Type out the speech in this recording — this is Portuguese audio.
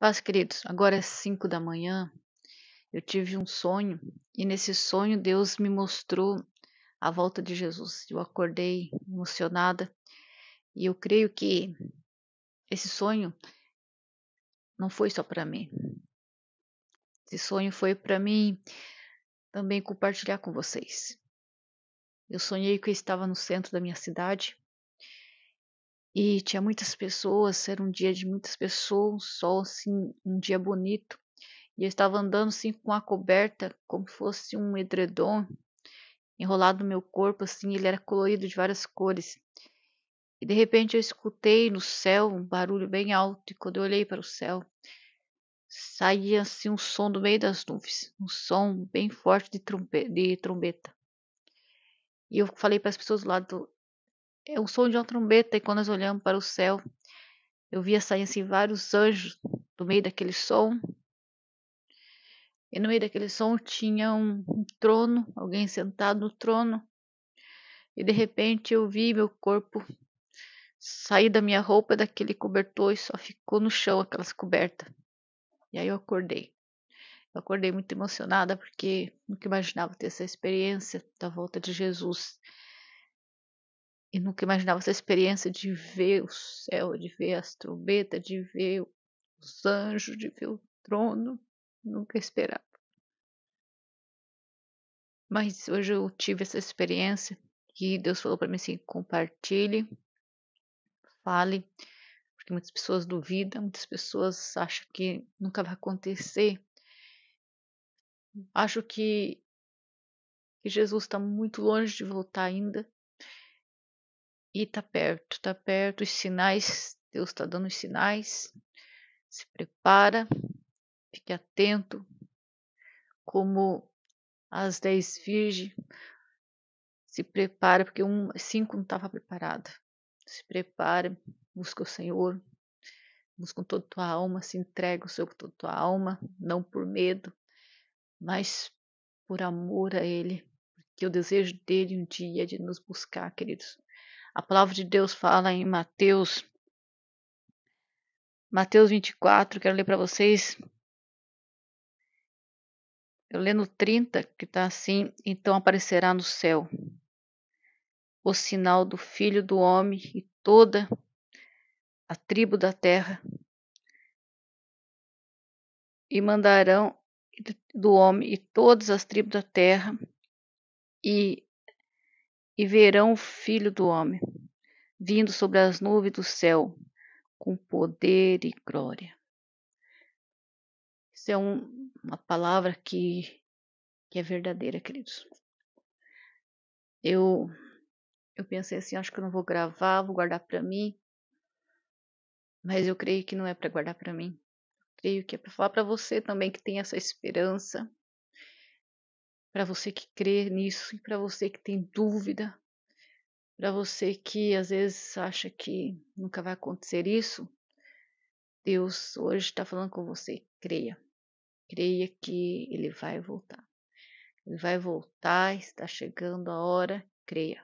Paz, queridos, agora é cinco da manhã. Eu tive um sonho e nesse sonho Deus me mostrou a volta de Jesus. Eu acordei emocionada e eu creio que esse sonho não foi só para mim. Esse sonho foi para mim também compartilhar com vocês. Eu sonhei que eu estava no centro da minha cidade e tinha muitas pessoas, era um dia de muitas pessoas, um sol assim, um dia bonito. E eu estava andando assim com a coberta, como fosse um edredom, enrolado no meu corpo assim, ele era colorido de várias cores. E de repente eu escutei no céu um barulho bem alto, e quando eu olhei para o céu, saía assim um som do meio das nuvens, um som bem forte de, trompe de trombeta. E eu falei para as pessoas do lado, é o som de uma trombeta, e quando nós olhamos para o céu, eu via sair assim vários anjos do meio daquele som. E no meio daquele som tinha um, um trono, alguém sentado no trono. E de repente eu vi meu corpo sair da minha roupa, daquele cobertor e só ficou no chão aquelas cobertas. E aí eu acordei. Eu acordei muito emocionada porque nunca imaginava ter essa experiência da volta de Jesus e nunca imaginava essa experiência de ver o céu, de ver as trombetas, de ver os anjos, de ver o trono. Nunca esperava. Mas hoje eu tive essa experiência e Deus falou para mim assim: compartilhe, fale, porque muitas pessoas duvidam, muitas pessoas acham que nunca vai acontecer. Acho que, que Jesus está muito longe de voltar ainda. E tá perto, tá perto. Os sinais, Deus está dando os sinais. Se prepara, fique atento. Como as dez virgens, se prepara, porque um, cinco não estava preparada. Se prepara, busca o Senhor, busca com toda a tua alma, se entrega o seu com toda a tua alma, não por medo, mas por amor a Ele, que o desejo dele um dia é de nos buscar, queridos. A palavra de Deus fala em Mateus, Mateus 24, quero ler para vocês. Eu leio no 30, que está assim: Então aparecerá no céu o sinal do Filho do Homem e toda a tribo da terra, e mandarão do homem e todas as tribos da terra, e e verão o Filho do Homem vindo sobre as nuvens do céu com poder e glória. Isso é um, uma palavra que, que é verdadeira, queridos. Eu eu pensei assim, acho que eu não vou gravar, vou guardar para mim. Mas eu creio que não é para guardar para mim. creio que é para falar para você também que tem essa esperança, para você que crê nisso e para você que tem dúvida, para você que às vezes acha que nunca vai acontecer isso, Deus hoje está falando com você, creia, creia que Ele vai voltar. Ele vai voltar, está chegando a hora, creia.